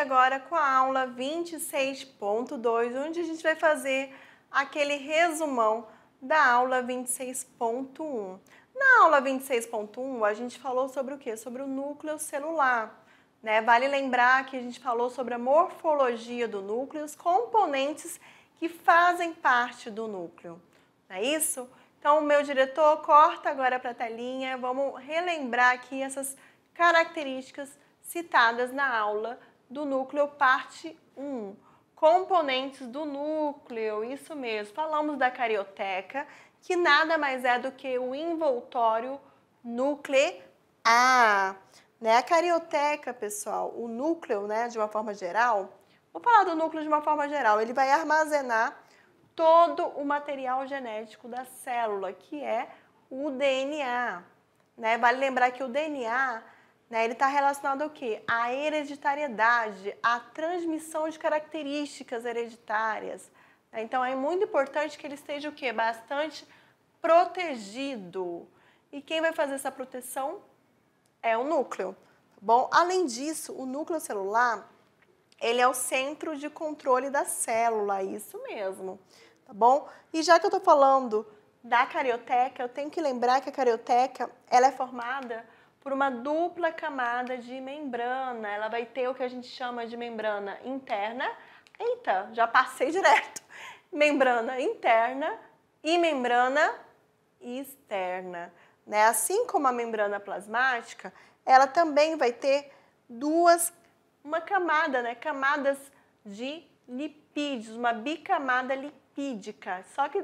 agora com a aula 26.2, onde a gente vai fazer aquele resumão da aula 26.1. Na aula 26.1, a gente falou sobre o que? Sobre o núcleo celular. Né? Vale lembrar que a gente falou sobre a morfologia do núcleo, os componentes que fazem parte do núcleo. Não é isso? Então, meu diretor, corta agora para a telinha. Vamos relembrar aqui essas características citadas na aula do núcleo, parte 1. Componentes do núcleo, isso mesmo. Falamos da carioteca, que nada mais é do que o envoltório nuclear. Né? A carioteca, pessoal, o núcleo, né, de uma forma geral, vou falar do núcleo de uma forma geral, ele vai armazenar todo o material genético da célula, que é o DNA. Né? Vale lembrar que o DNA né? Ele está relacionado ao quê? A hereditariedade, a transmissão de características hereditárias. Né? Então é muito importante que ele esteja o quê? Bastante protegido. E quem vai fazer essa proteção é o núcleo. Tá bom, além disso, o núcleo celular ele é o centro de controle da célula, isso mesmo. Tá bom? E já que eu estou falando da carioteca, eu tenho que lembrar que a carioteca ela é formada por uma dupla camada de membrana. Ela vai ter o que a gente chama de membrana interna. Eita, já passei direto. Membrana interna e membrana externa. Né? Assim como a membrana plasmática, ela também vai ter duas, uma camada, né? Camadas de lipídios, uma bicamada lipídica. Só que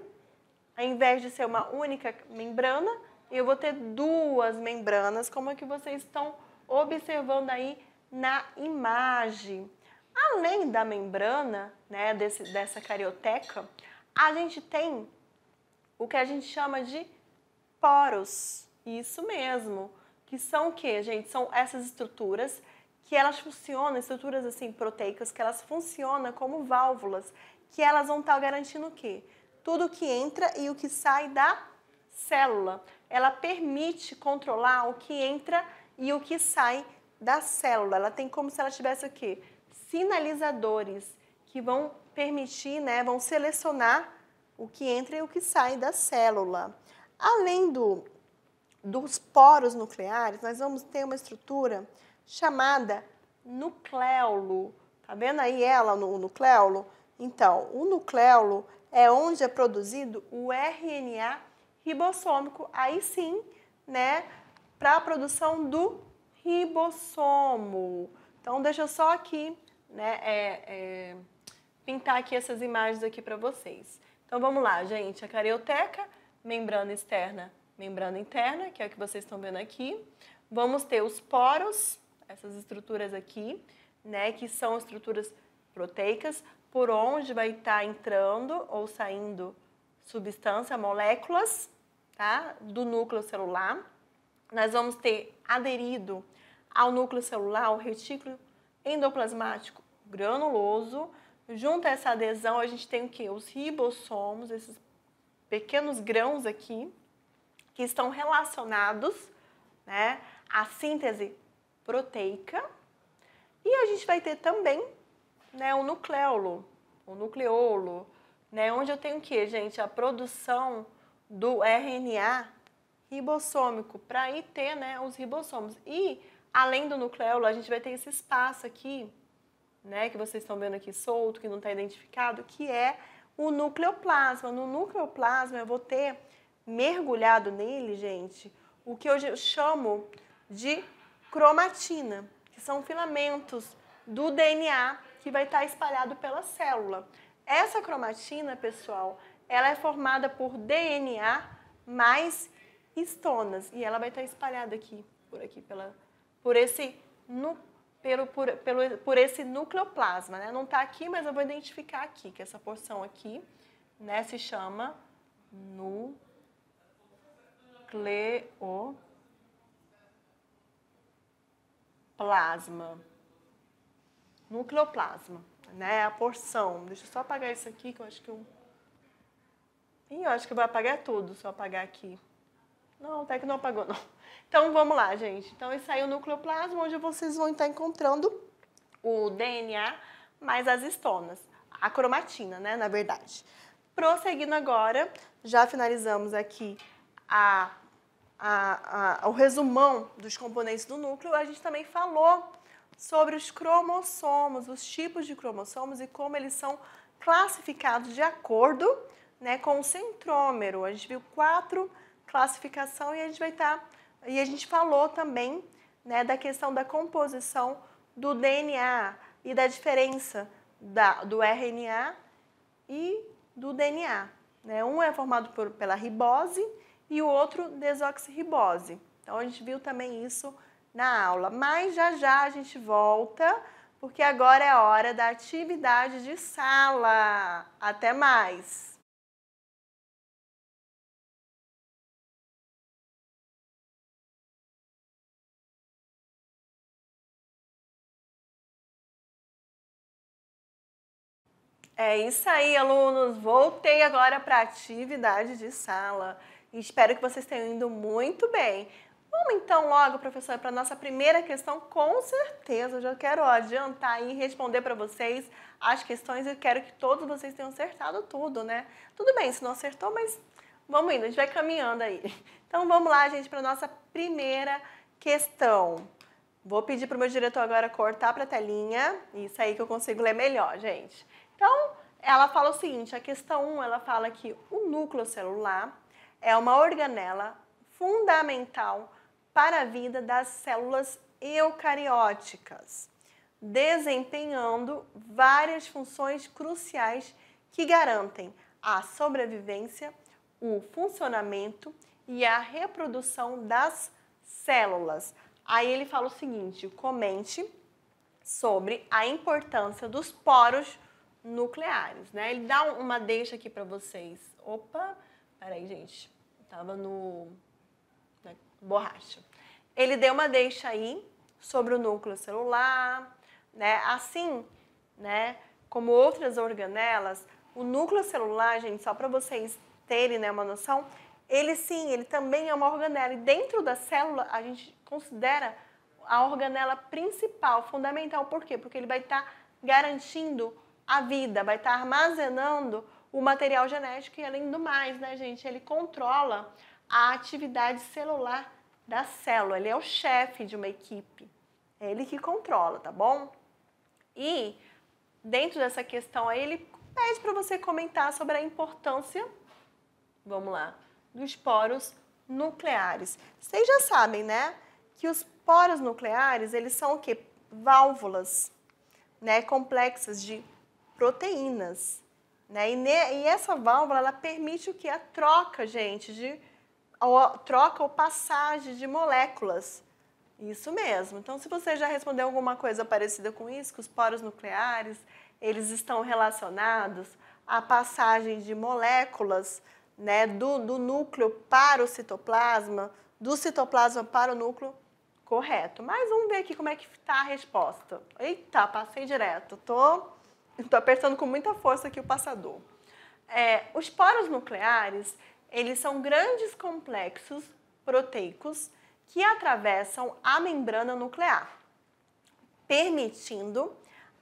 ao invés de ser uma única membrana, e eu vou ter duas membranas, como é que vocês estão observando aí na imagem. Além da membrana, né, desse, dessa carioteca, a gente tem o que a gente chama de poros. Isso mesmo. Que são o que, gente? São essas estruturas que elas funcionam, estruturas assim proteicas, que elas funcionam como válvulas, que elas vão estar garantindo o quê? Tudo que entra e o que sai da célula ela permite controlar o que entra e o que sai da célula. Ela tem como se ela tivesse o quê? Sinalizadores que vão permitir, né, vão selecionar o que entra e o que sai da célula. Além do, dos poros nucleares, nós vamos ter uma estrutura chamada nucleolo. Tá vendo aí ela, o nucleolo? Então, o nucleolo é onde é produzido o RNA ribossômico, aí sim, né, para a produção do ribossomo. Então, deixa eu só aqui, né, é, é, pintar aqui essas imagens aqui para vocês. Então, vamos lá, gente. A carioteca, membrana externa, membrana interna, que é o que vocês estão vendo aqui. Vamos ter os poros, essas estruturas aqui, né, que são estruturas proteicas, por onde vai estar tá entrando ou saindo substância, moléculas, tá? do núcleo celular. Nós vamos ter aderido ao núcleo celular o retículo endoplasmático granuloso. Junto a essa adesão, a gente tem o que? Os ribossomos, esses pequenos grãos aqui, que estão relacionados né, à síntese proteica. E a gente vai ter também né, o nucleolo, o nucleolo, né, onde eu tenho o que, gente? A produção do RNA ribossômico para aí ter né, os ribossomos. E além do nucleolo, a gente vai ter esse espaço aqui, né, que vocês estão vendo aqui solto, que não está identificado, que é o nucleoplasma. No nucleoplasma eu vou ter mergulhado nele, gente, o que eu chamo de cromatina, que são filamentos do DNA que vai estar tá espalhado pela célula. Essa cromatina, pessoal, ela é formada por DNA mais histonas e ela vai estar espalhada aqui, por aqui, pela, por esse nu, pelo, por, pelo, por esse nucleoplasma, né? Não está aqui, mas eu vou identificar aqui que essa porção aqui, né, se chama nucleoplasma. Nucleoplasma, né? É a porção. Deixa eu só apagar isso aqui que eu acho que eu Ih, eu acho que vou apagar tudo se eu apagar aqui. Não, até que não apagou, não. Então, vamos lá, gente. Então, isso aí é o nucleoplasma, onde vocês vão estar encontrando o DNA mais as estonas. A cromatina, né, na verdade. Prosseguindo agora, já finalizamos aqui a, a, a, o resumão dos componentes do núcleo. A gente também falou sobre os cromossomos, os tipos de cromossomos e como eles são classificados de acordo né, com o centrômero. A gente viu quatro classificação e a gente vai estar tá, e a gente falou também, né, da questão da composição do DNA e da diferença da, do RNA e do DNA. Né? Um é formado por, pela ribose e o outro desoxirribose. Então a gente viu também isso na aula, mas já já a gente volta porque agora é hora da atividade de sala. Até mais! É isso aí, alunos. Voltei agora para a atividade de sala. Espero que vocês tenham indo muito bem. Vamos então logo, professora, para a nossa primeira questão. Com certeza, eu já quero adiantar e responder para vocês as questões. Eu quero que todos vocês tenham acertado tudo, né? Tudo bem, se não acertou, mas vamos indo, a gente vai caminhando aí. Então vamos lá, gente, para a nossa primeira questão. Vou pedir para o meu diretor agora cortar para a telinha. Isso aí que eu consigo ler melhor, gente. Então, ela fala o seguinte, a questão 1, ela fala que o núcleo celular é uma organela fundamental para a vida das células eucarióticas, desempenhando várias funções cruciais que garantem a sobrevivência, o funcionamento e a reprodução das células. Aí ele fala o seguinte: comente sobre a importância dos poros nucleares, né? Ele dá uma deixa aqui para vocês. Opa, peraí, gente. Tava no né, borracha. Ele deu uma deixa aí sobre o núcleo celular, né? Assim, né, como outras organelas, o núcleo celular, gente, só para vocês terem, né, uma noção, ele sim, ele também é uma organela e dentro da célula a gente considera a organela principal, fundamental, por quê? Porque ele vai estar tá garantindo a vida, vai estar tá armazenando o material genético e além do mais, né, gente, ele controla a atividade celular da célula. Ele é o chefe de uma equipe. É ele que controla, tá bom? E dentro dessa questão aí, ele pede para você comentar sobre a importância, vamos lá, dos poros nucleares. Vocês já sabem, né, que os poros nucleares, eles são o quê? Válvulas, né, complexas de proteínas. Né? E, ne, e essa válvula ela permite o que? A troca, gente, de ou, troca ou passagem de moléculas. Isso mesmo. Então, se você já respondeu alguma coisa parecida com isso, que os poros nucleares eles estão relacionados à passagem de moléculas né, do, do núcleo para o citoplasma, do citoplasma para o núcleo, correto. Mas vamos ver aqui como é que está a resposta. Eita, passei direto. Tô Estou apertando com muita força aqui o passador. É, os poros nucleares, eles são grandes complexos proteicos que atravessam a membrana nuclear, permitindo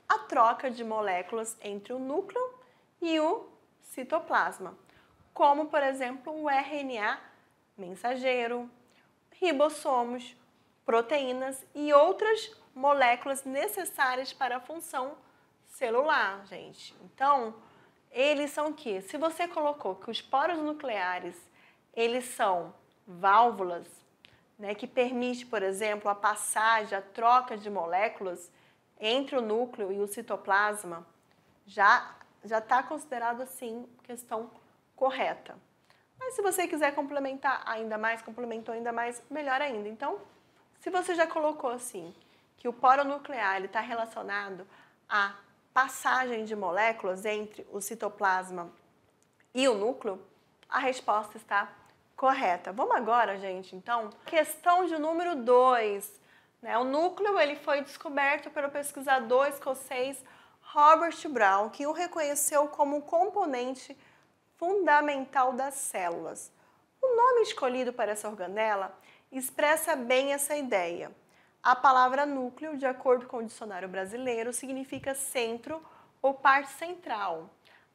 a troca de moléculas entre o núcleo e o citoplasma, como por exemplo o RNA mensageiro, ribossomos, proteínas e outras moléculas necessárias para a função celular, gente. Então, eles são o quê? Se você colocou que os poros nucleares, eles são válvulas, né, que permite, por exemplo, a passagem, a troca de moléculas entre o núcleo e o citoplasma, já já está considerado assim questão correta. Mas se você quiser complementar ainda mais, complementou ainda mais, melhor ainda. Então, se você já colocou assim que o poro nuclear está relacionado a passagem de moléculas entre o citoplasma e o núcleo, a resposta está correta. Vamos agora, gente, então, questão de número 2. Né? O núcleo ele foi descoberto pelo pesquisador escocês Robert Brown, que o reconheceu como componente fundamental das células. O nome escolhido para essa organela expressa bem essa ideia. A palavra núcleo, de acordo com o dicionário brasileiro, significa centro ou parte central.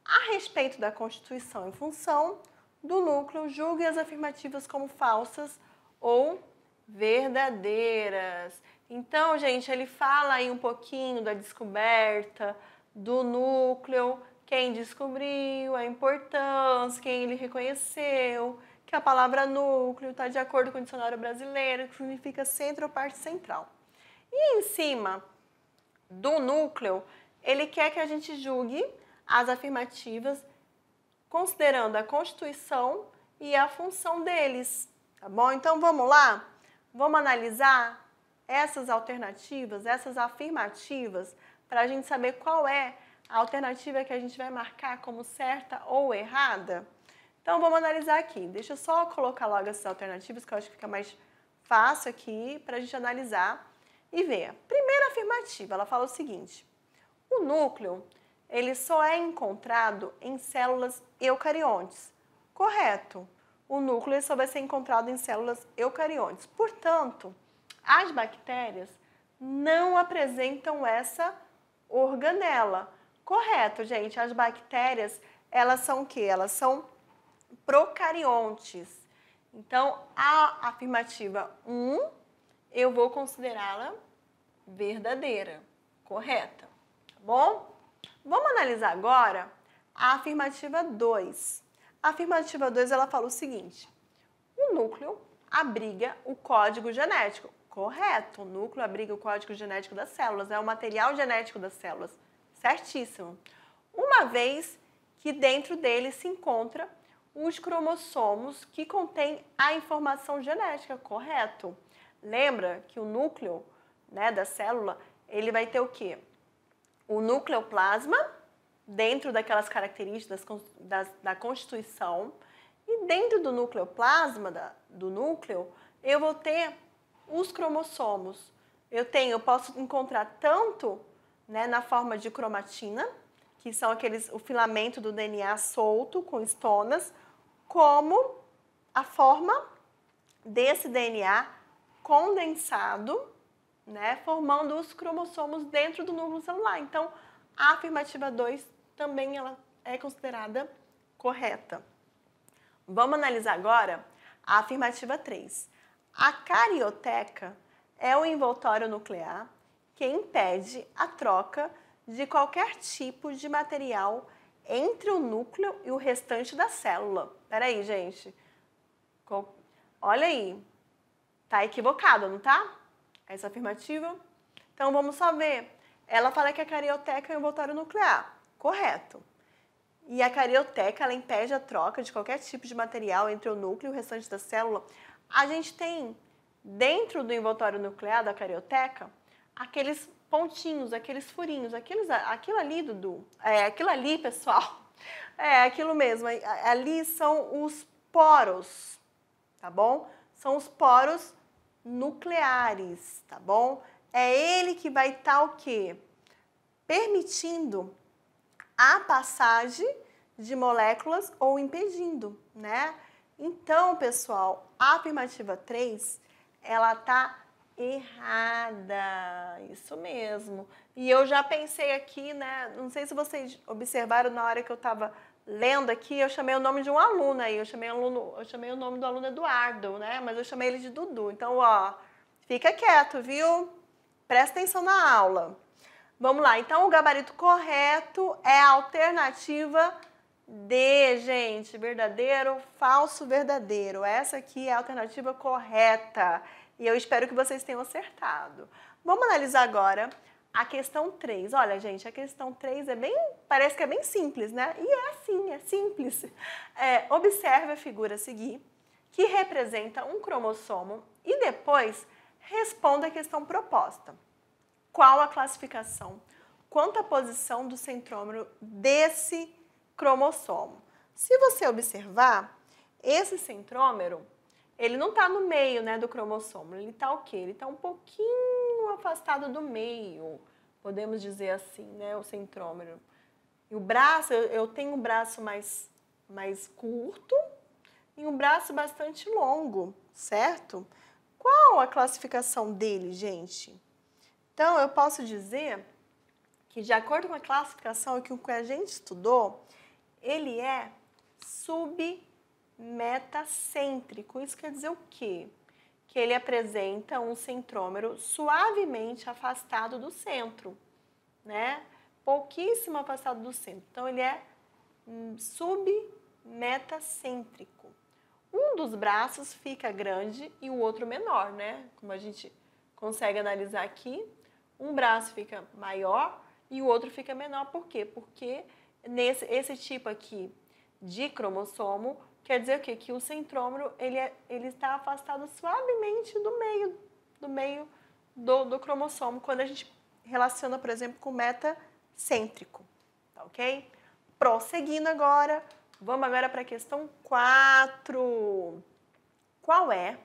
A respeito da constituição em função do núcleo, julgue as afirmativas como falsas ou verdadeiras. Então, gente, ele fala aí um pouquinho da descoberta do núcleo, quem descobriu, a importância, quem ele reconheceu, que a palavra núcleo está de acordo com o dicionário brasileiro, que significa centro ou parte central. E em cima do núcleo, ele quer que a gente julgue as afirmativas considerando a constituição e a função deles, tá bom? Então vamos lá? Vamos analisar essas alternativas, essas afirmativas, para a gente saber qual é a alternativa que a gente vai marcar como certa ou errada? Então vamos analisar aqui. Deixa eu só colocar logo essas alternativas que eu acho que fica mais fácil aqui para a gente analisar e ver. Primeira afirmativa, ela fala o seguinte: o núcleo ele só é encontrado em células eucariontes. Correto? O núcleo só vai ser encontrado em células eucariontes. Portanto, as bactérias não apresentam essa organela. Correto, gente? As bactérias, elas são o quê? Elas são procariontes. Então, a afirmativa 1, eu vou considerá-la verdadeira, correta, tá bom? Vamos analisar agora a afirmativa 2. A afirmativa 2, ela fala o seguinte, o núcleo abriga o código genético. Correto, o núcleo abriga o código genético das células, é o material genético das células. Certíssimo. Uma vez que dentro dele se encontra os cromossomos que contém a informação genética, correto? Lembra que o núcleo né, da célula, ele vai ter o quê? O nucleoplasma, dentro daquelas características da constituição, e dentro do nucleoplasma, da, do núcleo, eu vou ter os cromossomos. Eu tenho, eu posso encontrar tanto né, na forma de cromatina, que são aqueles o filamento do DNA solto com estonas, como a forma desse DNA condensado, né, formando os cromossomos dentro do núcleo celular. Então, a afirmativa 2 também ela é considerada correta. Vamos analisar agora a afirmativa 3. A carioteca é o envoltório nuclear que impede a troca de de qualquer tipo de material entre o núcleo e o restante da célula. Peraí, gente. Olha aí. Tá equivocado, não tá? Essa é afirmativa. Então vamos só ver. Ela fala que a carioteca é um envoltório nuclear. Correto. E a carioteca, ela impede a troca de qualquer tipo de material entre o núcleo e o restante da célula. A gente tem dentro do envoltório nuclear da carioteca aqueles pontinhos, aqueles furinhos, aqueles, aquilo ali, Dudu, é, aquilo ali, pessoal, é aquilo mesmo, é, ali são os poros, tá bom? São os poros nucleares, tá bom? É ele que vai estar tá, o quê? Permitindo a passagem de moléculas ou impedindo, né? Então, pessoal, a afirmativa 3, ela tá errada. Isso mesmo. E eu já pensei aqui, né? Não sei se vocês observaram na hora que eu estava lendo aqui, eu chamei o nome de um aluno aí. Eu chamei, aluno, eu chamei o nome do aluno Eduardo, né? Mas eu chamei ele de Dudu. Então, ó, fica quieto, viu? Presta atenção na aula. Vamos lá. Então, o gabarito correto é a alternativa D, gente. Verdadeiro, falso, verdadeiro. Essa aqui é a alternativa correta. E eu espero que vocês tenham acertado. Vamos analisar agora a questão 3. Olha, gente, a questão 3 é bem. parece que é bem simples, né? E é assim, é simples. É, observe a figura a seguir, que representa um cromossomo, e depois responda a questão proposta. Qual a classificação? Quanto à posição do centrômero desse cromossomo? Se você observar, esse centrômero ele não está no meio né, do cromossomo, ele está o quê? Ele está um pouquinho afastado do meio, podemos dizer assim, né, o centrômero. E o braço, eu, tenho um braço mais, mais curto e um braço bastante longo, certo? Qual a classificação dele, gente? Então, eu posso dizer que, de acordo com a classificação que a gente estudou, ele é sub metacêntrico. Isso quer dizer o quê? Que ele apresenta um centrômero suavemente afastado do centro, né? Pouquíssimo afastado do centro. Então ele é hum, submetacêntrico. Um dos braços fica grande e o outro menor, né? Como a gente consegue analisar aqui, um braço fica maior e o outro fica menor. Por quê? Porque nesse esse tipo aqui de cromossomo, Quer dizer o quê? Que o centrômero ele, é, ele está afastado suavemente do meio do meio do, do cromossomo quando a gente relaciona, por exemplo, com metacêntrico, tá ok? Prosseguindo agora, vamos agora para a questão 4. Qual é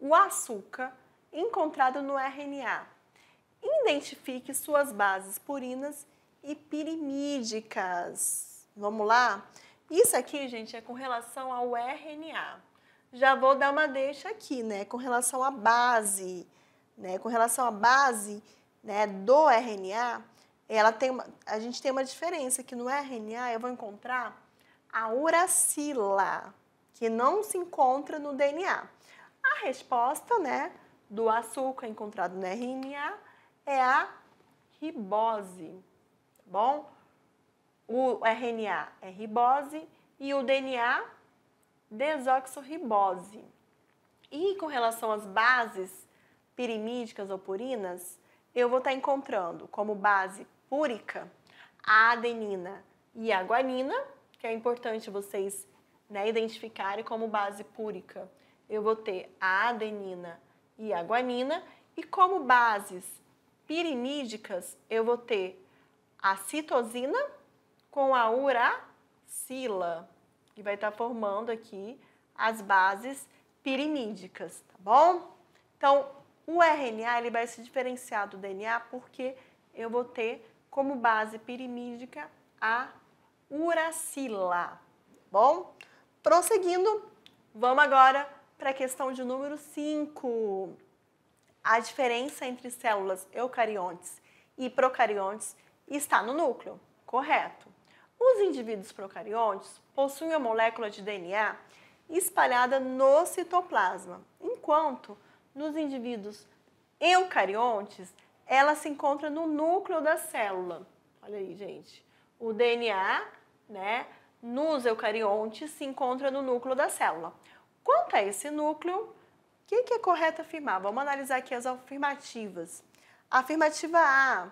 o açúcar encontrado no RNA? Identifique suas bases purinas e pirimídicas. Vamos lá? Isso aqui, gente, é com relação ao RNA. Já vou dar uma deixa aqui, né? Com relação à base, né? Com relação à base né, do RNA, ela tem uma, a gente tem uma diferença que no RNA eu vou encontrar a uracila, que não se encontra no DNA. A resposta, né, do açúcar encontrado no RNA é a ribose, tá bom? O RNA é ribose e o DNA desoxirribose. E com relação às bases pirimídicas ou purinas, eu vou estar tá encontrando como base púrica a adenina e a guanina, que é importante vocês né, identificarem como base púrica. Eu vou ter a adenina e a guanina, e como bases pirimídicas, eu vou ter a citosina com a uracila, que vai estar tá formando aqui as bases pirimídicas, tá bom? Então, o RNA ele vai se diferenciar do DNA porque eu vou ter como base pirimídica a uracila, tá bom? Prosseguindo, vamos agora para a questão de número 5. A diferença entre células eucariontes e procariontes está no núcleo, correto? Os indivíduos procariontes possuem a molécula de DNA espalhada no citoplasma, enquanto nos indivíduos eucariontes ela se encontra no núcleo da célula. Olha aí, gente. O DNA, né, nos eucariontes se encontra no núcleo da célula. Quanto a esse núcleo, o que, que é correto afirmar? Vamos analisar aqui as afirmativas. Afirmativa A,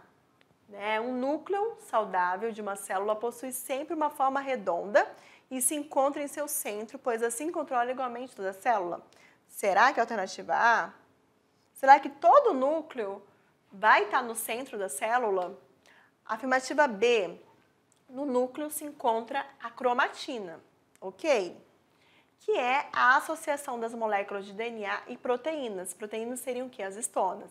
né? Um núcleo saudável de uma célula possui sempre uma forma redonda e se encontra em seu centro, pois assim controla igualmente toda a célula. Será que a alternativa A? Será que todo núcleo vai estar no centro da célula? Afirmativa B. No núcleo se encontra a cromatina, ok? Que é a associação das moléculas de DNA e proteínas. Proteínas seriam o que? As estonas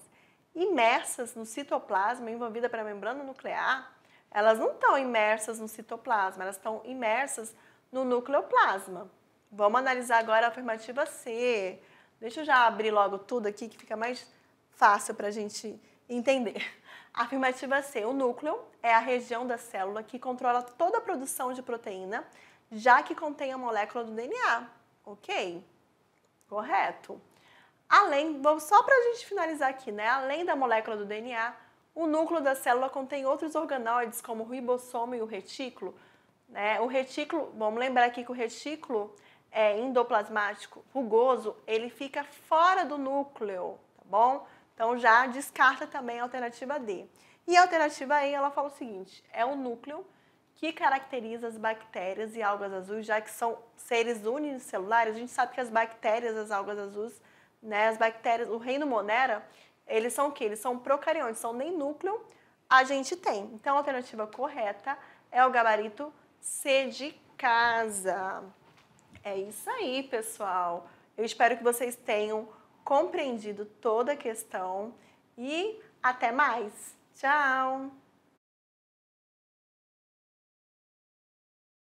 imersas no citoplasma, envolvida pela membrana nuclear, elas não estão imersas no citoplasma, elas estão imersas no nucleoplasma. Vamos analisar agora a afirmativa C. Deixa eu já abrir logo tudo aqui que fica mais fácil para a gente entender. A afirmativa C: o núcleo é a região da célula que controla toda a produção de proteína, já que contém a molécula do DNA. Ok? Correto. Além, vamos só para a gente finalizar aqui, né? Além da molécula do DNA, o núcleo da célula contém outros organóides como o ribossomo e o retículo. Né? O retículo, vamos lembrar aqui que o retículo é endoplasmático, rugoso, ele fica fora do núcleo, tá bom? Então já descarta também a alternativa D. E a alternativa E, ela fala o seguinte, é o núcleo que caracteriza as bactérias e algas azuis, já que são seres unicelulares, a gente sabe que as bactérias, as algas azuis, né? As bactérias, o reino Monera, eles são o quê? Eles são procariontes, são nem núcleo a gente tem. Então, a alternativa correta é o gabarito C de casa. É isso aí, pessoal. Eu espero que vocês tenham compreendido toda a questão e até mais. Tchau!